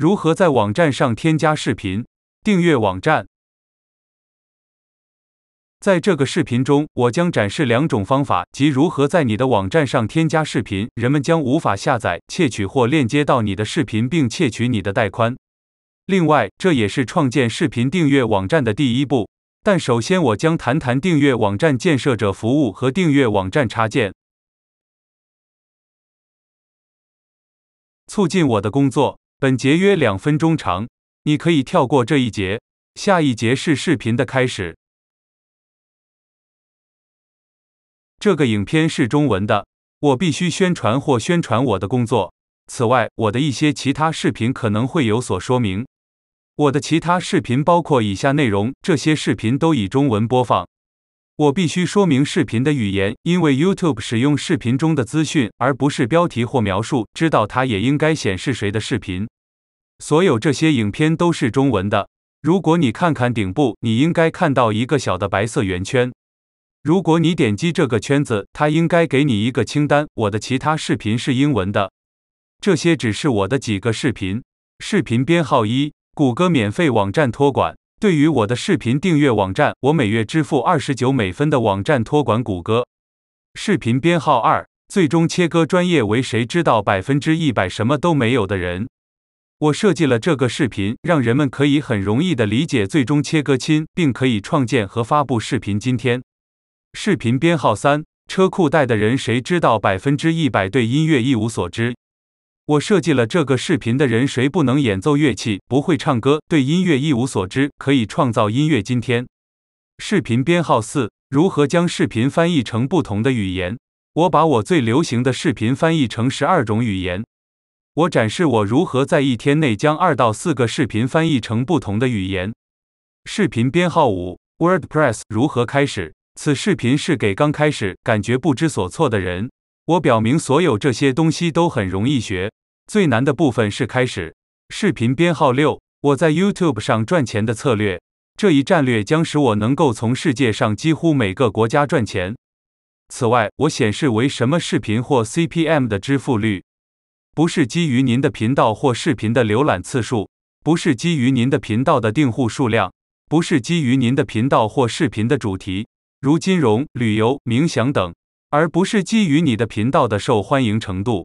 如何在网站上添加视频订阅网站？在这个视频中，我将展示两种方法即如何在你的网站上添加视频。人们将无法下载、窃取或链接到你的视频，并窃取你的带宽。另外，这也是创建视频订阅网站的第一步。但首先，我将谈谈订阅网站建设者服务和订阅网站插件，促进我的工作。本节约两分钟长，你可以跳过这一节。下一节是视频的开始。这个影片是中文的，我必须宣传或宣传我的工作。此外，我的一些其他视频可能会有所说明。我的其他视频包括以下内容，这些视频都以中文播放。我必须说明视频的语言，因为 YouTube 使用视频中的资讯，而不是标题或描述。知道它也应该显示谁的视频。所有这些影片都是中文的。如果你看看顶部，你应该看到一个小的白色圆圈。如果你点击这个圈子，它应该给你一个清单。我的其他视频是英文的。这些只是我的几个视频。视频编号一，谷歌免费网站托管。对于我的视频订阅网站，我每月支付二十九美分的网站托管。谷歌视频编号二，最终切割专业为谁知道百分之一百什么都没有的人。我设计了这个视频，让人们可以很容易的理解最终切割亲，并可以创建和发布视频。今天，视频编号三，车库带的人谁知道百分之一百对音乐一无所知。我设计了这个视频的人，谁不能演奏乐器、不会唱歌、对音乐一无所知，可以创造音乐。今天，视频编号四，如何将视频翻译成不同的语言？我把我最流行的视频翻译成十二种语言。我展示我如何在一天内将二到四个视频翻译成不同的语言。视频编号五，WordPress 如何开始？此视频是给刚开始感觉不知所措的人。我表明所有这些东西都很容易学。最难的部分是开始。视频编号六，我在 YouTube 上赚钱的策略。这一战略将使我能够从世界上几乎每个国家赚钱。此外，我显示为什么视频或 CPM 的支付率不是基于您的频道或视频的浏览次数，不是基于您的频道的订户数量，不是基于您的频道或视频的主题，如金融、旅游、冥想等，而不是基于你的频道的受欢迎程度。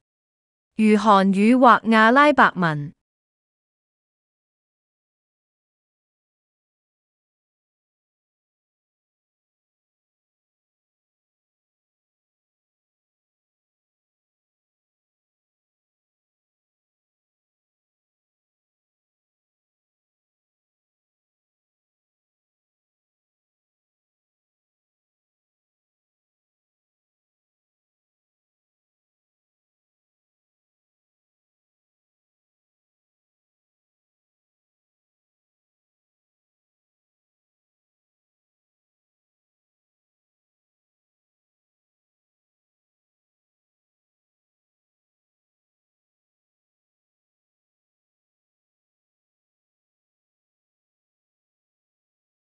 如韩语或阿拉伯文。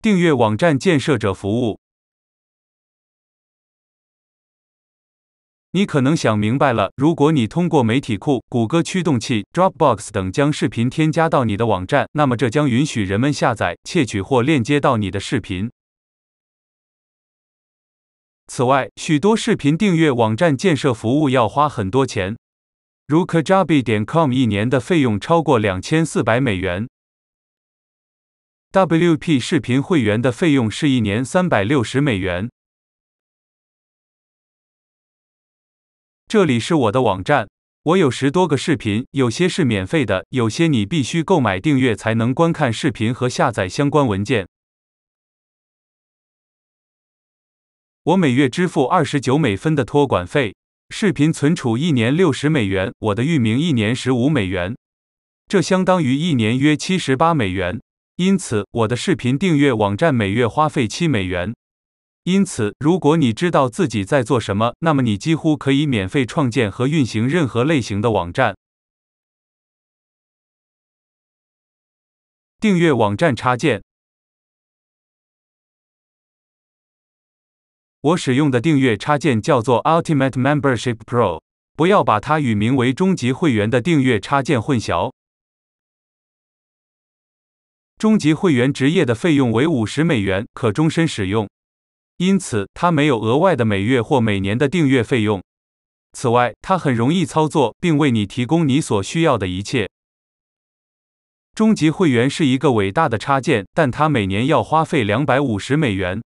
订阅网站建设者服务，你可能想明白了。如果你通过媒体库、谷歌驱动器、Dropbox 等将视频添加到你的网站，那么这将允许人们下载、窃取或链接到你的视频。此外，许多视频订阅网站建设服务要花很多钱，如 Kajabi.com 一年的费用超过两千四百美元。WP 视频会员的费用是一年三百六十美元。这里是我的网站，我有十多个视频，有些是免费的，有些你必须购买订阅才能观看视频和下载相关文件。我每月支付二十九美分的托管费，视频存储一年六十美元，我的域名一年十五美元，这相当于一年约七十八美元。因此，我的视频订阅网站每月花费七美元。因此，如果你知道自己在做什么，那么你几乎可以免费创建和运行任何类型的网站。订阅网站插件，我使用的订阅插件叫做 Ultimate Membership Pro。不要把它与名为“终极会员”的订阅插件混淆。终极会员职业的费用为五十美元，可终身使用，因此它没有额外的每月或每年的订阅费用。此外，它很容易操作，并为你提供你所需要的一切。终极会员是一个伟大的插件，但它每年要花费两百五十美元。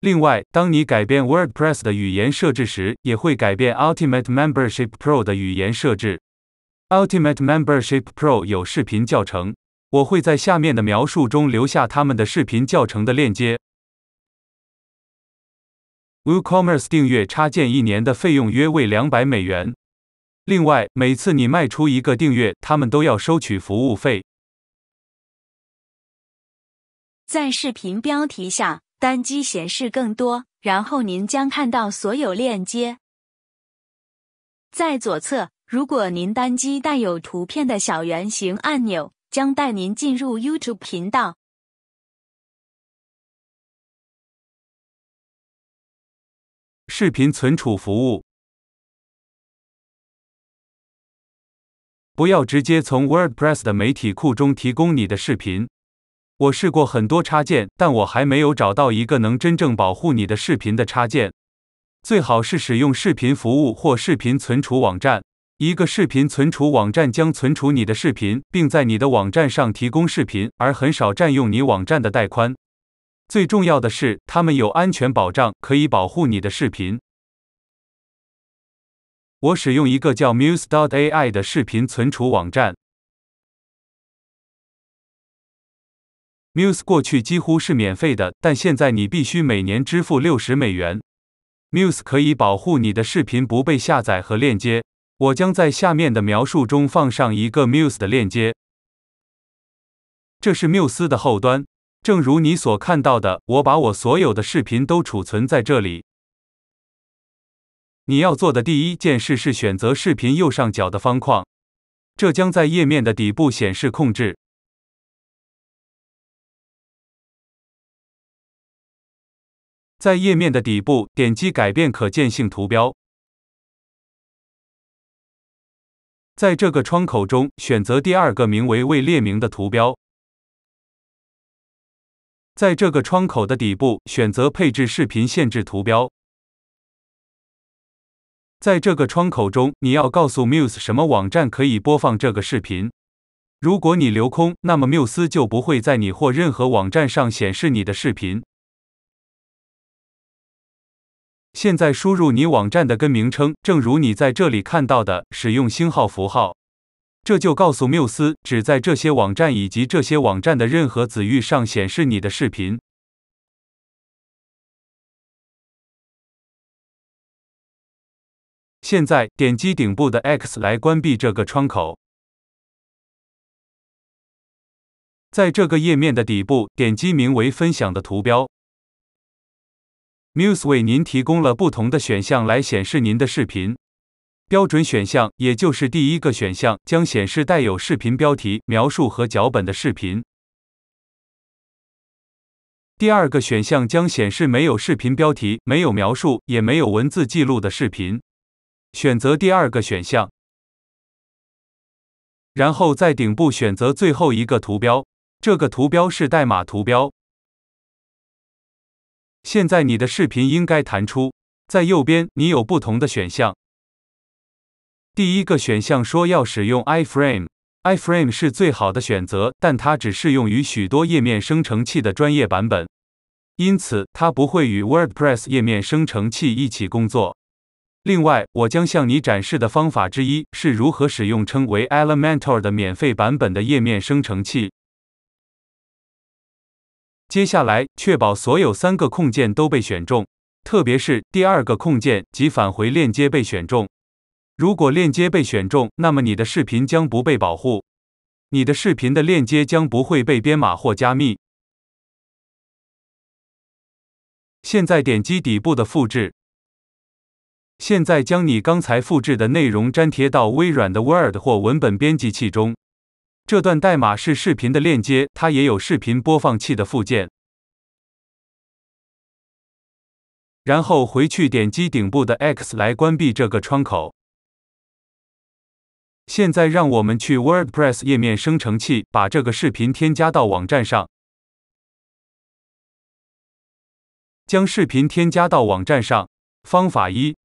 另外，当你改变 WordPress 的语言设置时，也会改变 Ultimate Membership Pro 的语言设置。Ultimate Membership Pro 有视频教程，我会在下面的描述中留下他们的视频教程的链接。w o c o m m e r c e 订阅插件一年的费用约为两百美元，另外每次你卖出一个订阅，他们都要收取服务费。在视频标题下单击显示更多，然后您将看到所有链接。在左侧。如果您单击带有图片的小圆形按钮，将带您进入 YouTube 频道。视频存储服务。不要直接从 WordPress 的媒体库中提供你的视频。我试过很多插件，但我还没有找到一个能真正保护你的视频的插件。最好是使用视频服务或视频存储网站。一个视频存储网站将存储你的视频，并在你的网站上提供视频，而很少占用你网站的带宽。最重要的是，他们有安全保障，可以保护你的视频。我使用一个叫 Muse .ai 的视频存储网站。Muse 过去几乎是免费的，但现在你必须每年支付六十美元。Muse 可以保护你的视频不被下载和链接。我将在下面的描述中放上一个 Muse 的链接。这是 Muse 的后端。正如你所看到的，我把我所有的视频都储存在这里。你要做的第一件事是选择视频右上角的方框，这将在页面的底部显示控制。在页面的底部，点击改变可见性图标。在这个窗口中，选择第二个名为“未列明”的图标。在这个窗口的底部，选择“配置视频限制”图标。在这个窗口中，你要告诉 Muse 什么网站可以播放这个视频。如果你留空，那么 Muse 就不会在你或任何网站上显示你的视频。现在输入你网站的根名称，正如你在这里看到的，使用星号符号。这就告诉缪斯只在这些网站以及这些网站的任何子域上显示你的视频。现在点击顶部的 X 来关闭这个窗口。在这个页面的底部，点击名为“分享”的图标。Muse 为您提供了不同的选项来显示您的视频。标准选项，也就是第一个选项，将显示带有视频标题、描述和脚本的视频。第二个选项将显示没有视频标题、没有描述、也没有文字记录的视频。选择第二个选项，然后在顶部选择最后一个图标，这个图标是代码图标。现在你的视频应该弹出，在右边你有不同的选项。第一个选项说要使用 iFrame，iFrame 是最好的选择，但它只适用于许多页面生成器的专业版本，因此它不会与 WordPress 页面生成器一起工作。另外，我将向你展示的方法之一是如何使用称为 Elementor 的免费版本的页面生成器。接下来，确保所有三个控件都被选中，特别是第二个控件及返回链接被选中。如果链接被选中，那么你的视频将不被保护，你的视频的链接将不会被编码或加密。现在点击底部的复制。现在将你刚才复制的内容粘贴到微软的 Word 或文本编辑器中。这段代码是视频的链接，它也有视频播放器的附件。然后回去点击顶部的 X 来关闭这个窗口。现在让我们去 WordPress 页面生成器，把这个视频添加到网站上。将视频添加到网站上，方法一。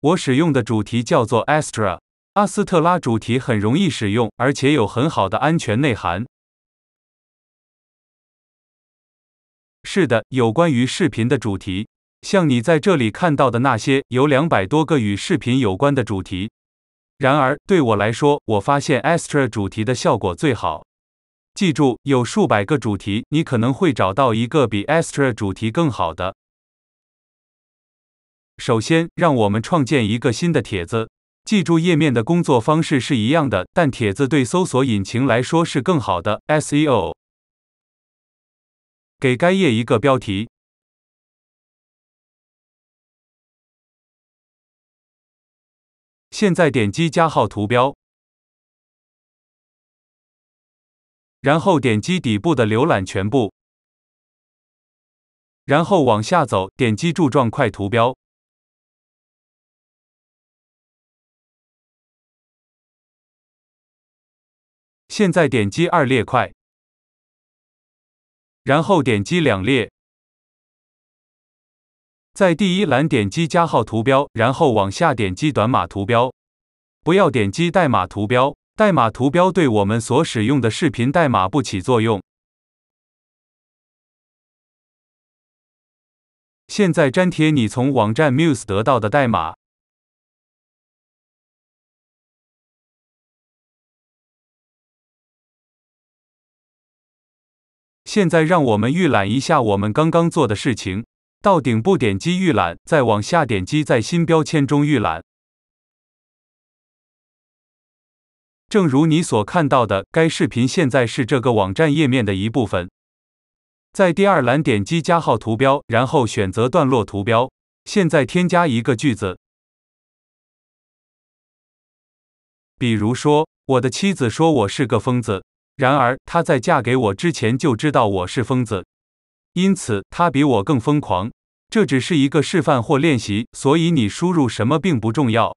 我使用的主题叫做 Astra。阿斯特拉主题很容易使用，而且有很好的安全内涵。是的，有关于视频的主题，像你在这里看到的那些，有两百多个与视频有关的主题。然而，对我来说，我发现 Astra 主题的效果最好。记住，有数百个主题，你可能会找到一个比 Astra 主题更好的。首先，让我们创建一个新的帖子。记住页面的工作方式是一样的，但帖子对搜索引擎来说是更好的 SEO。给该页一个标题。现在点击加号图标，然后点击底部的“浏览全部”，然后往下走，点击柱状块图标。现在点击二列块，然后点击两列。在第一栏点击加号图标，然后往下点击短码图标，不要点击代码图标。代码图标对我们所使用的视频代码不起作用。现在粘贴你从网站 Muse 得到的代码。现在让我们预览一下我们刚刚做的事情。到顶部点击预览，再往下点击在新标签中预览。正如你所看到的，该视频现在是这个网站页面的一部分。在第二栏点击加号图标，然后选择段落图标。现在添加一个句子，比如说：“我的妻子说我是个疯子。”然而，她在嫁给我之前就知道我是疯子，因此她比我更疯狂。这只是一个示范或练习，所以你输入什么并不重要。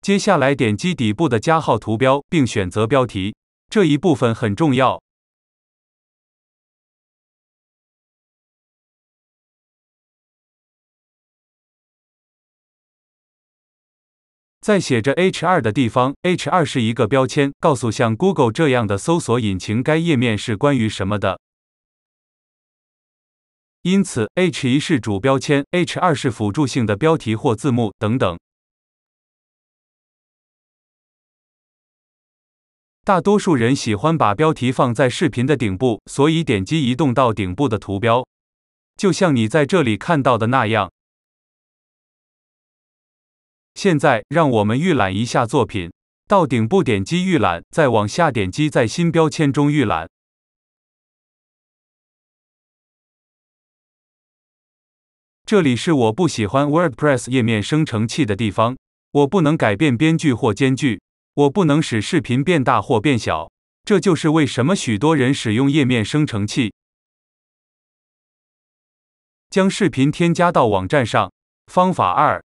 接下来，点击底部的加号图标，并选择标题，这一部分很重要。在写着 H 二的地方，H 二是一个标签，告诉像 Google 这样的搜索引擎该页面是关于什么的。因此，H 一是主标签，H 二是辅助性的标题或字幕等等。大多数人喜欢把标题放在视频的顶部，所以点击移动到顶部的图标，就像你在这里看到的那样。现在让我们预览一下作品。到顶部点击预览，再往下点击在新标签中预览。这里是我不喜欢 WordPress 页面生成器的地方。我不能改变边距或间距，我不能使视频变大或变小。这就是为什么许多人使用页面生成器将视频添加到网站上。方法二。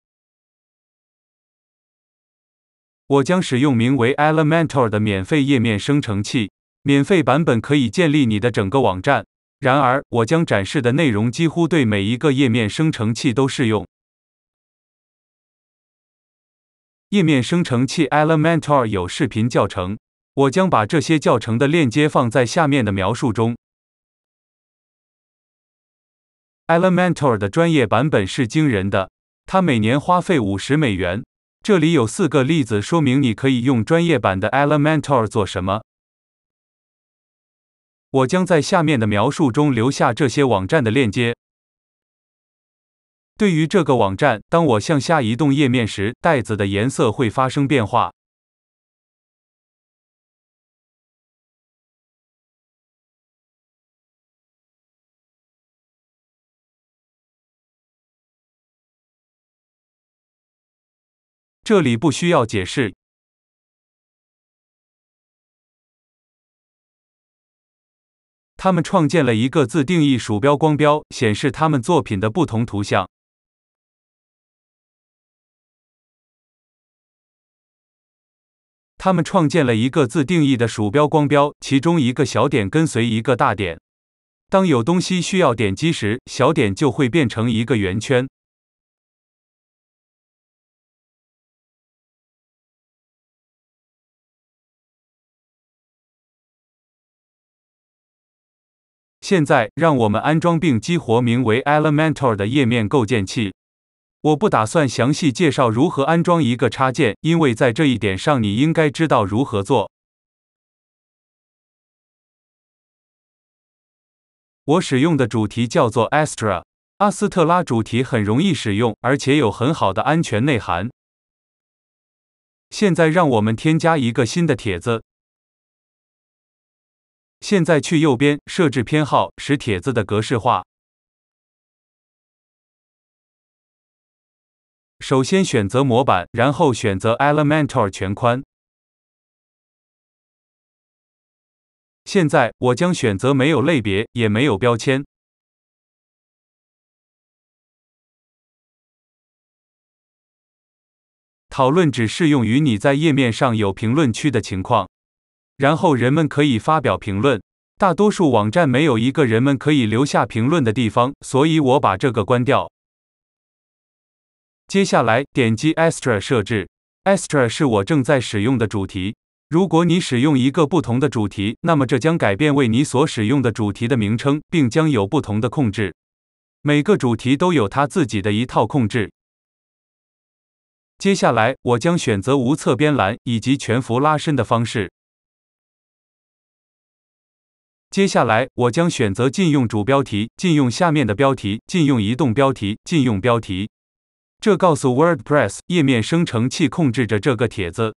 我将使用名为 Elementor 的免费页面生成器。免费版本可以建立你的整个网站。然而，我将展示的内容几乎对每一个页面生成器都适用。页面生成器 Elementor 有视频教程，我将把这些教程的链接放在下面的描述中。Elementor 的专业版本是惊人的，它每年花费五十美元。这里有四个例子，说明你可以用专业版的 Elementor 做什么。我将在下面的描述中留下这些网站的链接。对于这个网站，当我向下移动页面时，袋子的颜色会发生变化。这里不需要解释。他们创建了一个自定义鼠标光标，显示他们作品的不同图像。他们创建了一个自定义的鼠标光标，其中一个小点跟随一个大点。当有东西需要点击时，小点就会变成一个圆圈。现在让我们安装并激活名为 Elementor 的页面构建器。我不打算详细介绍如何安装一个插件，因为在这一点上你应该知道如何做。我使用的主题叫做 Astra，阿斯特拉主题很容易使用，而且有很好的安全内涵。现在让我们添加一个新的帖子。现在去右边设置偏好，使帖子的格式化。首先选择模板，然后选择 Elementor 全宽。现在我将选择没有类别，也没有标签。讨论只适用于你在页面上有评论区的情况。然后人们可以发表评论。大多数网站没有一个人们可以留下评论的地方，所以我把这个关掉。接下来点击 Astra 设置，Astra 是我正在使用的主题。如果你使用一个不同的主题，那么这将改变为你所使用的主题的名称，并将有不同的控制。每个主题都有它自己的一套控制。接下来我将选择无侧边栏以及全幅拉伸的方式。接下来，我将选择禁用主标题，禁用下面的标题，禁用移动标题，禁用标题。这告诉 WordPress 页面生成器控制着这个帖子。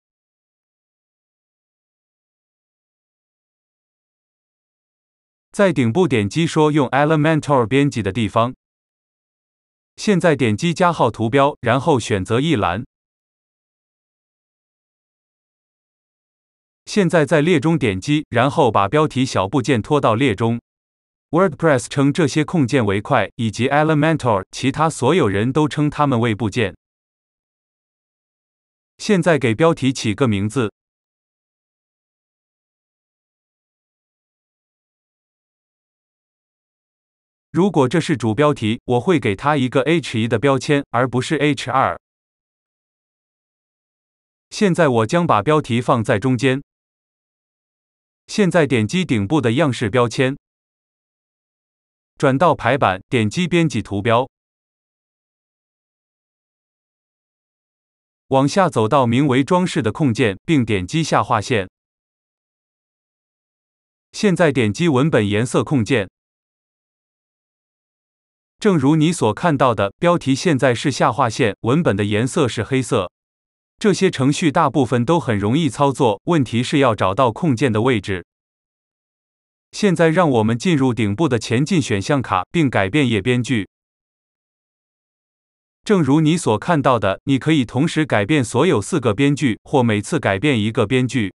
在顶部点击说用 Elementor 编辑的地方。现在点击加号图标，然后选择一栏。现在在列中点击，然后把标题小部件拖到列中。WordPress 称这些控件为块，以及 Elementor，其他所有人都称它们为部件。现在给标题起个名字。如果这是主标题，我会给它一个 H1 的标签，而不是 H2。现在我将把标题放在中间。现在点击顶部的样式标签，转到排版，点击编辑图标，往下走到名为装饰的控件，并点击下划线。现在点击文本颜色控件，正如你所看到的，标题现在是下划线，文本的颜色是黑色。这些程序大部分都很容易操作，问题是要找到控件的位置。现在让我们进入顶部的前进选项卡，并改变页边距。正如你所看到的，你可以同时改变所有四个边距，或每次改变一个边距。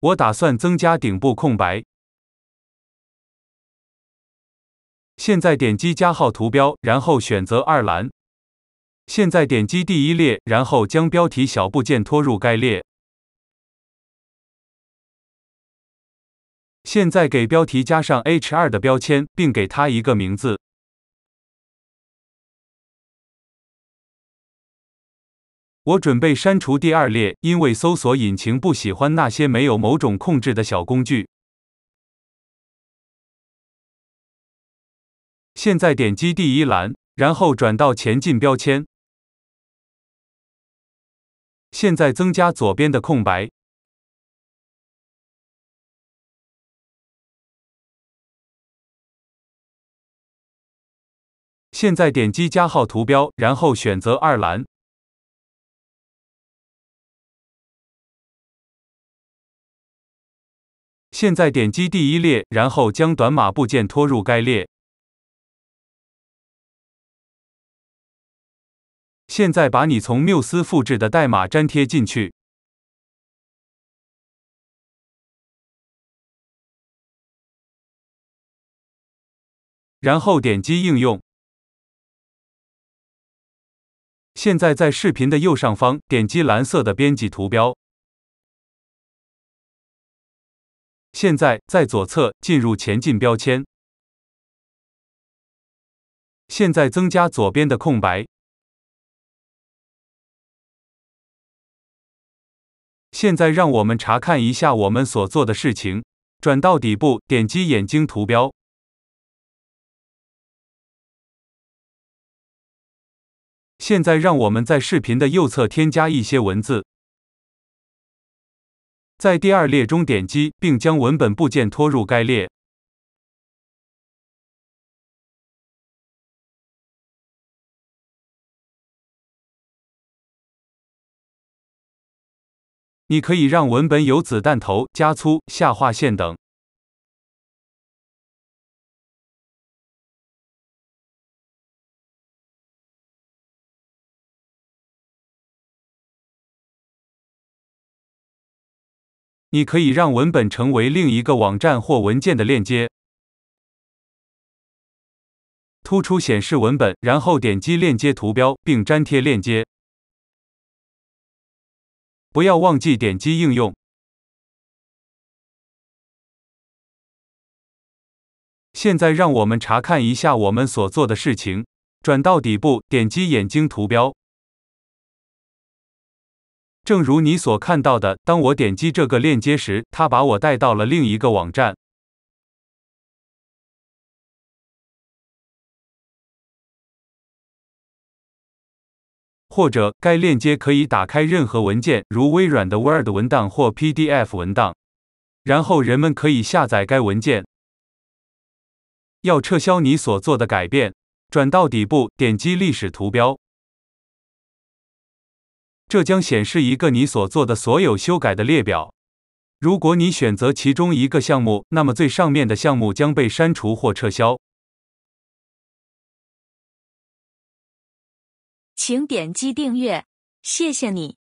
我打算增加顶部空白。现在点击加号图标，然后选择二栏。现在点击第一列，然后将标题小部件拖入该列。现在给标题加上 H2 的标签，并给它一个名字。我准备删除第二列，因为搜索引擎不喜欢那些没有某种控制的小工具。现在点击第一栏，然后转到前进标签。现在增加左边的空白。现在点击加号图标，然后选择二栏。现在点击第一列，然后将短码部件拖入该列。现在把你从缪斯复制的代码粘贴进去，然后点击应用。现在在视频的右上方点击蓝色的编辑图标。现在在左侧进入前进标签。现在增加左边的空白。现在让我们查看一下我们所做的事情。转到底部，点击眼睛图标。现在让我们在视频的右侧添加一些文字。在第二列中点击，并将文本部件拖入该列。你可以让文本有子弹头、加粗、下划线等。你可以让文本成为另一个网站或文件的链接，突出显示文本，然后点击链接图标并粘贴链接。不要忘记点击应用。现在让我们查看一下我们所做的事情。转到底部，点击眼睛图标。正如你所看到的，当我点击这个链接时，它把我带到了另一个网站。或者该链接可以打开任何文件，如微软的 Word 文档或 PDF 文档。然后人们可以下载该文件。要撤销你所做的改变，转到底部，点击历史图标。这将显示一个你所做的所有修改的列表。如果你选择其中一个项目，那么最上面的项目将被删除或撤销。请点击订阅，谢谢你。